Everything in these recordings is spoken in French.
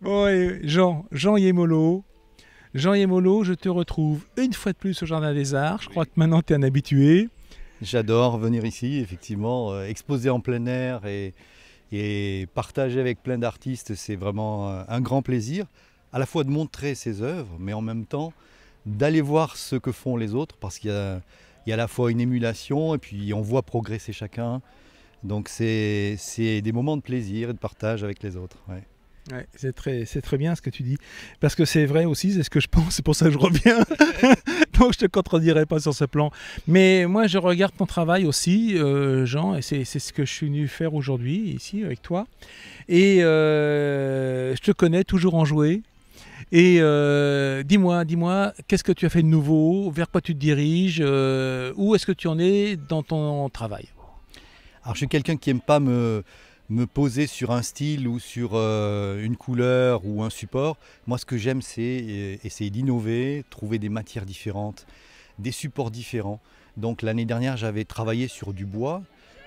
Bon, Jean, Jean Yemolo. Jean Yemolo, je te retrouve une fois de plus au Jardin des Arts. Je crois que maintenant tu es un habitué. J'adore venir ici, effectivement, euh, exposer en plein air et, partager avec plein d'artistes, c'est vraiment euh, un grand plaisir, à la fois de montrer ses œuvres, mais en même temps d'aller voir ce que font les autres, parce qu'il y, a, à la fois une émulation, et puis on voit progresser chacun. Donc c'est des moments de plaisir et de partage avec les autres c'est très, bien ce que tu dis. Parce que c'est vrai aussi, c'est ce que je pense, c'est pour ça que je reviens. Donc je te contredirai pas sur ce plan. Mais moi, je regarde ton travail aussi, euh, Jean, et c'est, ce que je suis venu faire aujourd'hui, ici, avec toi. Et euh, je te connais toujours en enjoué. Et euh, dis-moi, dis-moi, qu'est-ce que tu as fait de nouveau Vers quoi tu te diriges Où est-ce que tu en es dans ton travail alors, je suis quelqu'un qui n'aime pas me, me poser sur un style ou sur euh, une couleur ou un support. Moi, ce que j'aime, c'est euh, essayer d'innover, trouver des matières différentes, des supports différents. Donc l'année dernière, j'avais travaillé sur du bois,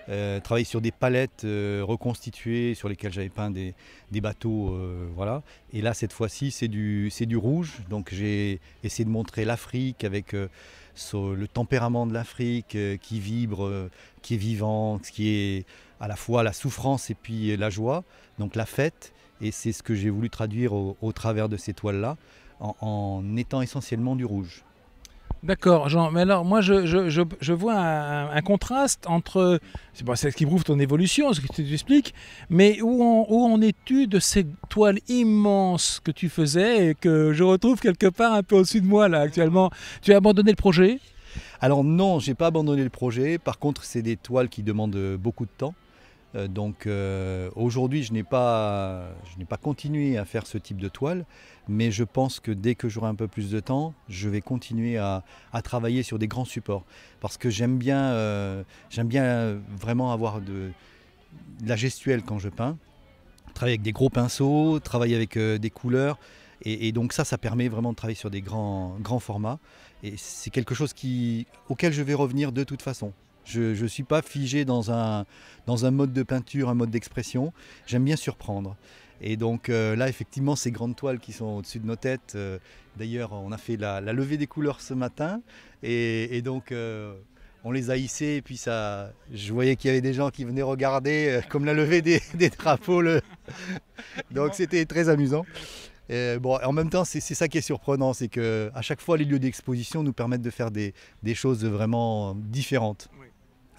euh, travaillé sur des palettes reconstituées sur lesquelles j'avais peint des, bateaux. voilà. Et là, cette fois-ci, c'est du, rouge. Donc j'ai essayé de montrer l'Afrique avec le tempérament de l'Afrique qui vibre, qui est vivante, qui est à la fois la souffrance et puis la joie, donc la fête. Et c'est ce que j'ai voulu traduire au, travers de ces toiles-là, en, étant essentiellement du rouge. D'accord, Jean. Mais alors, moi, je, vois un, contraste entre. C'est ce qui prouve ton évolution, ce que tu expliques, mais où en, où es-tu de ces toiles immenses que tu faisais et que je retrouve quelque part un peu au-dessus de moi, là, actuellement Tu as abandonné le projet Alors, non, j'ai pas abandonné le projet. Par contre, c'est des toiles qui demandent beaucoup de temps. Euh, donc euh, aujourd'hui, je n'ai pas, continué à faire ce type de toile, mais je pense que dès que j'aurai un peu plus de temps, je vais continuer à, travailler sur des grands supports parce que j'aime bien, euh, vraiment avoir de, la gestuelle quand je peins, travailler avec des gros pinceaux, travailler avec des couleurs. Et, donc ça, ça permet vraiment de travailler sur des grands, grands formats. Et c'est quelque chose qui, auquel je vais revenir de toute façon. Je ne suis pas figé dans un, mode de peinture, un mode d'expression. J'aime bien surprendre. Et donc euh, là, effectivement, ces grandes toiles qui sont au-dessus de nos têtes. Euh, d'ailleurs, on a fait la, levée des couleurs ce matin. Et, donc, euh, on les a hissées. Et puis, ça, je voyais qu'il y avait des gens qui venaient regarder comme la levée des, des drapeaux. Donc, c'était très amusant en même temps, c'est ça qui est surprenant, c'est que à chaque fois, les lieux d'exposition nous permettent de faire des, choses vraiment différentes.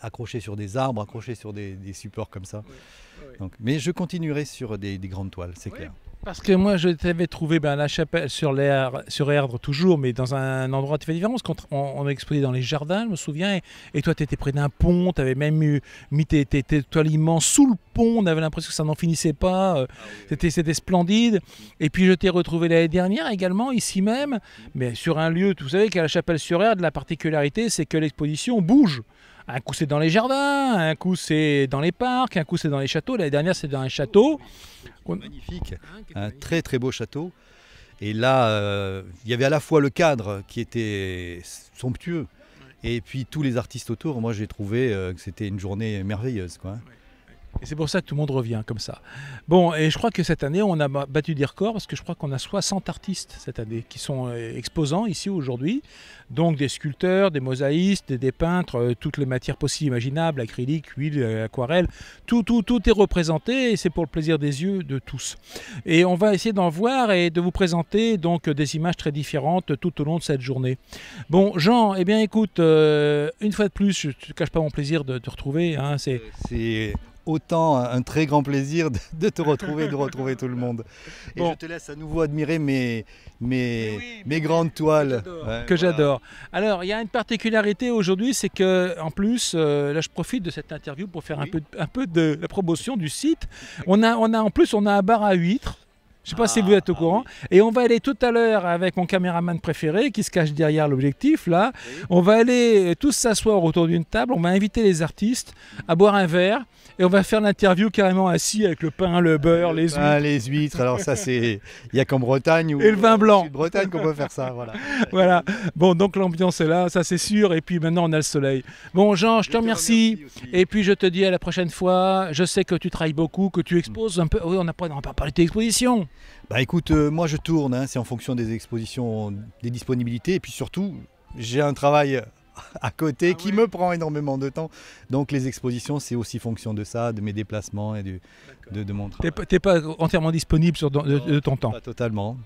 Accrochés sur des arbres, accrochés sur des, supports comme ça. mais je continuerai sur des grandes toiles, c'est clair. Parce que moi, je t'avais trouvé ben, la chapelle, sur sur Erdre toujours, mais dans un endroit tu fait différent. Parce on, a exposé dans les jardins, je me souviens, et, toi, tu étais près d'un pont, tu avais même mis tes, sous le pont, on avait l'impression que ça n'en finissait pas, euh, ah c'était, c'était splendide. Et puis, je t'ai retrouvé l'année dernière également, ici même, mais sur un lieu, vous savez qu'à la chapelle sur Erdre, la particularité, c'est que l'exposition bouge. Un coup c'est dans les jardins, un coup c'est dans les parcs, un coup c'est dans les châteaux. L'année dernière c'est dans un château. Magnifique, un très très beau château. Et là, euh, il y avait à la fois le cadre qui était somptueux et puis tous les artistes autour. Moi j'ai trouvé euh, que c'était une journée merveilleuse. Quoi. Hein. Et c'est pour ça que tout le monde revient comme ça. Bon, et je crois que cette année, on a battu des records parce que je crois qu'on a 60 artistes cette année qui sont euh, exposants ici aujourd'hui. Donc des sculpteurs, des mosaïstes, des, peintres, euh, toutes les matières possibles, imaginables, acrylique, huile, euh, aquarelle. Tout, tout, tout est représenté et c'est pour le plaisir des yeux de tous. Et on va essayer d'en voir et de vous présenter donc des images très différentes tout au long de cette journée. Bon, Jean, eh bien écoute, une fois de plus, je ne te cache pas mon plaisir de te retrouver. Hein, c'est autant un très grand plaisir de, te retrouver, de retrouver tout le monde. Et je te laisse à nouveau admirer mes, mes, grandes toiles. Que j'adore. Alors, il y a une particularité aujourd'hui, c'est que en plus, euh, là, je profite de cette interview pour faire un, peu, un peu de la promotion du site. On a, on a en plus, on a un bar à huîtres je ne sais pas si vous ah, êtes au bah courant. Et on va aller tout à l'heure avec mon caméraman préféré qui se cache derrière l'objectif là. On va aller tous s'asseoir autour d'une table. On va inviter les artistes à boire un verre et on va faire l'interview carrément assis avec le pain, le beurre, les huîtres. les huîtres. Alors ça c'est, il n'y a qu'en Bretagne et le vin blanc. Bretagne qu'on peut faire ça. Voilà. voilà. Bon donc l'ambiance est là, ça c'est sûr. Et puis maintenant on a le soleil. Bon Jean, je, te remercie. Et puis je te dis à la prochaine fois. Je sais que tu travailles beaucoup, que tu exposes un peu. Oui, on n'a pas, pas parlé de tes expositions. Bah écoute, euh, moi je tourne, hein, c'est en fonction des expositions, des disponibilités, et puis surtout, j'ai un travail à côté ah qui me prend énormément de temps. Donc les expositions, c'est aussi fonction de ça, de mes déplacements et de, mon travail. T'es pas entièrement disponible de, ton temps pas Totalement.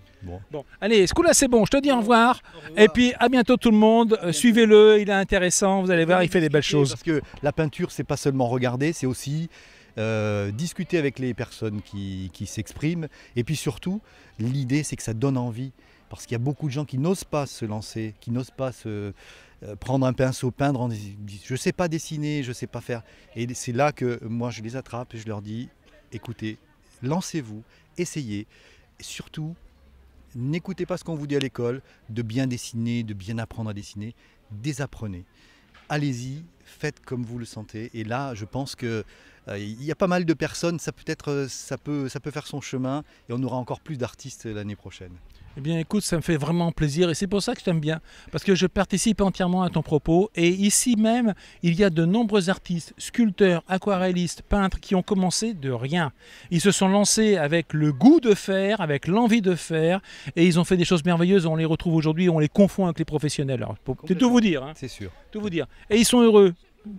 Bon. Allez, ce coup-là, c'est bon. Je te dis au revoir. Et puis à bientôt tout le monde. Suivez-le, il est intéressant. Vous allez voir, il fait des belles choses. Parce que la peinture, c'est pas seulement regarder, c'est aussi euh, discuter avec les personnes qui, s'expriment. Et puis surtout, l'idée, c'est que ça donne envie. Parce qu'il y a beaucoup de gens qui n'osent pas se lancer, qui n'osent pas se, euh, prendre un pinceau, peindre, en, je ne sais pas dessiner, je ne sais pas faire. Et c'est là que moi, je les attrape et je leur dis, écoutez, lancez-vous, essayez. surtout, n'écoutez pas ce qu'on vous dit à l'école de bien dessiner, de bien apprendre à dessiner. Désapprenez allez-y, faites comme vous le sentez. Et là, je pense que euh, il y a pas mal de personnes, ça peut, être, euh, ça, peut, ça peut faire son chemin et on aura encore plus d'artistes l'année prochaine. Eh bien écoute, ça me fait vraiment plaisir et c'est pour ça que je t'aime bien, parce que je participe entièrement à ton propos et ici même, il y a de nombreux artistes, sculpteurs, aquarellistes, peintres qui ont commencé de rien. Ils se sont lancés avec le goût de faire, avec l'envie de faire et ils ont fait des choses merveilleuses, on les retrouve aujourd'hui, on les confond avec les professionnels. C'est tout vous dire. Hein, c'est sûr. Tout vous dire. Et ils sont heureux,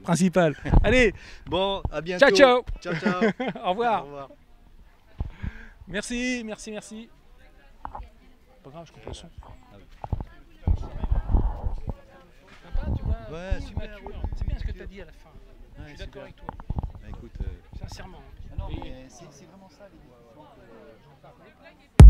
principal. Allez Bon, à bientôt. Ciao, ciao Ciao, ciao Au revoir. Au revoir. Merci, merci, merci pas grave, je coupe le son. Ah, ah ouais. Ouais, C'est bien ce que tu as dit à la fin. Ouais, je suis d'accord avec toi. Bah, écoute, euh... Sincèrement. Hein. Ah non, mais c'est vraiment ça les